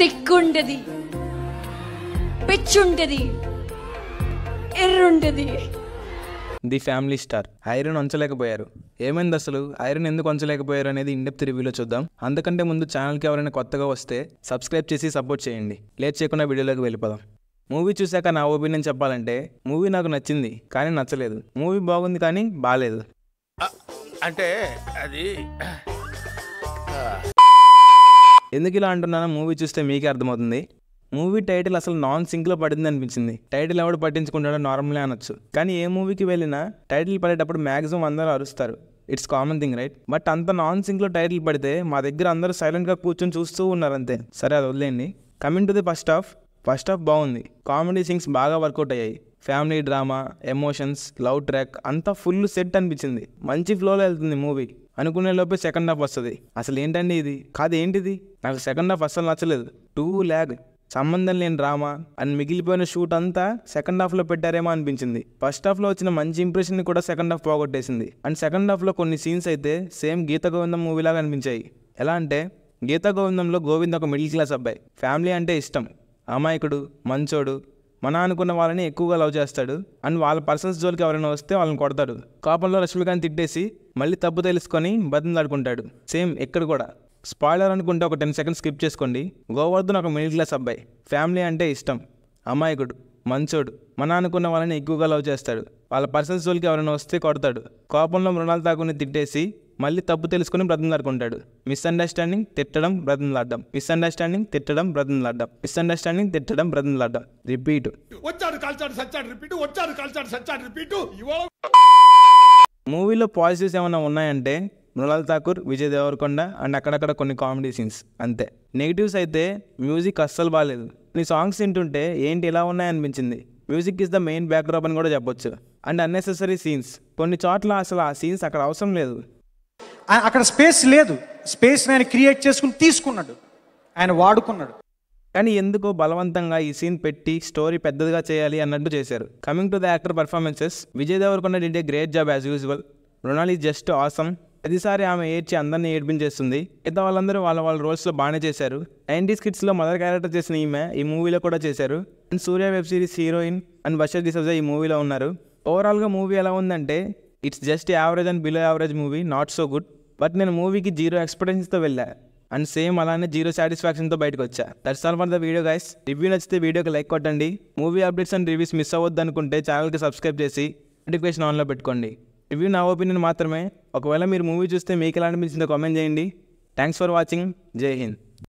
திக்குண்டது పిచ్చుంటది ఎర్రుండది the family star iron ఉంచలేకపోయారు ఏమైంది అసలు ఐరన్ ఎందుకు ఉంచలేకపోయారు అనేది ఇండెప్త్ రివ్యూలో చూద్దాం అందుకంటే ముందు ఛానల్కి ఎవరైనా కొత్తగా వస్తే సబ్స్క్రైబ్ చేసి సపోర్ట్ చేయండి లేట్ చేయకుండా వీడియోలోకి వెళ్ళిపోదాం మూవీ చూశాక నా ఒపీనియన్ చెప్పాలంటే మూవీ నాకు నచ్చింది కానీ నచ్చలేదు మూవీ బాగుంది కానీ బాగాలేదు అంటే అది ఎందుకు ఇలా అంటున్నాను మూవీ చూస్తే మీకే అర్థమవుతుంది మూవీ టైటిల్ అసలు నాన్ సింక్లో పడింది అనిపించింది టైటిల్ ఎవడు పట్టించుకుంటాడో నార్మల్గా అనొచ్చు కానీ ఏ మూవీకి వెళ్ళినా టైటిల్ పడేటప్పుడు మ్యాక్సిమం అందరూ అరుస్తారు it's common thing right but అంత నాన్ సింక్లో టైటిల్ పడితే మా దగ్గర అందరూ సైలెంట్గా కూర్చొని చూస్తూ ఉన్నారు అంతే సరే అది వదిలేండి coming to the first half first half బాగుంది కామెడీ సింగ్స్ బాగా వర్కౌట్ అయ్యాయి family drama emotions love track అంతా ఫుల్ సెట్ అనిపించింది మంచి ఫ్లోలో వెళ్తుంది మూవీ అనుకునే లోపే సెకండ్ హాఫ్ వస్తుంది అసలు ఏంటండి ఇది కాదు ఏంటిది నాకు సెకండ్ హాఫ్ అస్సలు నచ్చలేదు టూ ల్యాగ్ సంబంధం లేని డ్రామా అండ్ మిగిలిపోయిన షూట్ అంతా సెకండ్ హాఫ్లో పెట్టారేమో అనిపించింది ఫస్ట్ హాఫ్లో వచ్చిన మంచి ఇంప్రెషన్ని కూడా సెకండ్ హాఫ్ పోగొట్టేసింది అండ్ సెకండ్ హాఫ్లో కొన్ని సీన్స్ అయితే సేమ్ గీత గోవిందం మూవీలాగా అనిపించాయి ఎలా అంటే గీతా గోవిందంలో గోవింద్ ఒక మిడిల్ క్లాస్ అబ్బాయి ఫ్యామిలీ అంటే ఇష్టం అమాయకుడు మంచోడు మన అనుకున్న వాళ్ళని ఎక్కువగా లవ్ చేస్తాడు అండ్ వాళ్ళ పర్సన్స్ జోలికి ఎవరైనా వస్తే వాళ్ళని కొడతాడు కోపంలో లక్ష్మీకాంత్ తిట్టేసి మళ్ళీ తప్పు తెలుసుకొని బతిమలాడుకుంటాడు సేమ్ ఎక్కడ కూడా స్పాయిలర్ అనుకుంటే ఒక టెన్ సెకండ్స్ స్కిప్ చేసుకోండి గోవర్ధన్ ఒక మిడిల్ క్లాస్ అబ్బాయి ఫ్యామిలీ అంటే ఇష్టం అమాయకుడు మంచోడు మన అనుకున్న వాళ్ళని ఎక్కువగా లవ్ చేస్తాడు వాళ్ళ పర్సన్స్ జోలికి ఎవరైనా వస్తే కొడతాడు కోపంలో మృణాలు తాకుని తిట్టేసి మళ్ళీ తప్పు తెలుసుకుని బ్రతంలాడుకుంటాడు మిస్అండర్స్టాండింగ్ తిట్టడం బ్రతంలాడడం మిస్అండర్స్టాండింగ్ తిట్టడం బ్రతంలాడడం మిస్అండర్స్టాండింగ్ తిట్టడం బ్రతంలాడడం రిపీట్ వచ్చాడు కాల్చాడు సచ్చాడు రిపీట్ వచ్చాడు కాల్చాడు సచ్చాడు రిపీట్ మూవీలో పాజిటివ్స్ ఏమైనా ఉన్నాయంటే మృణాల్ ఠాకూర్ విజయ్ దేవరకొండ అండ్ అక్కడక్కడ కొన్ని కామెడీ సీన్స్ అంతే నెగిటివ్స్ అయితే మ్యూజిక్ అస్సలు బాగాలేదు నీ సాంగ్స్ వింటుంటే ఏంటి ఇలా ఉన్నాయి అనిపించింది music is the main backdrop అని కూడా చెప్పొచ్చు అండ్ అన్నెసెసరీ సీన్స్ కొన్ని చోట్ల అసలు ఆ సీన్స్ అక్కడ అవసరం లేదు అక్కడ స్పేస్ లేదు స్పేస్ ఆయన క్రియేట్ చేసుకుని తీసుకున్నాడు ఆయన వాడుకున్నాడు కానీ ఎందుకు బలవంతంగా ఈ సీన్ పెట్టి స్టోరీ పెద్దదిగా చేయాలి అన్నట్టు చేశారు coming to the actor performances Vijay Deverakonda డిండే great job as usual Mrunal is just awesome ప్రతిసారి ఆమె ఏడ్చి అందరినీ ఏడ్పించేస్తుంది మిగతా వాళ్ళందరూ వాళ్ళ వాళ్ళ రోల్స్లో బాగానే చేశారు నైంటీస్ కిడ్స్లో మదర్ క్యారెక్టర్ చేసిన ఈమె ఈ మూవీలో కూడా చేశారు and Surya web series heroine and బషర్ డిసౌజా ఈ మూవీలో ఉన్నారు ఓవరాల్గా మూవీ ఎలా ఉందంటే it's just average and below average movie not so good but నేను మూవీకి జీరో ఎక్స్పెక్టెన్స్తో వెళ్ళా అండ్ సేమ్ అలానే జీరో సాటిస్ఫాక్షన్తో బయటకు వచ్చా that's all for the video guys review నచ్చితే వీడియోకి లైక్ కొట్టండి movie updates and reviews miss అవ్వద్దు అనుకుంటే ఛానల్కి సబ్స్క్రైబ్ చేసి నోటిఫికేషన్ ఆన్లో పెట్టుకోండి రివ్యూ నా ఒపీనియన్ మాత్రమే ఒకవేళ మీరు మూవీ చూస్తే మీకు ఎలా అనిపించిందో కామెంట్ చేయండి థ్యాంక్స్ ఫర్ వాచింగ్ జై హింద్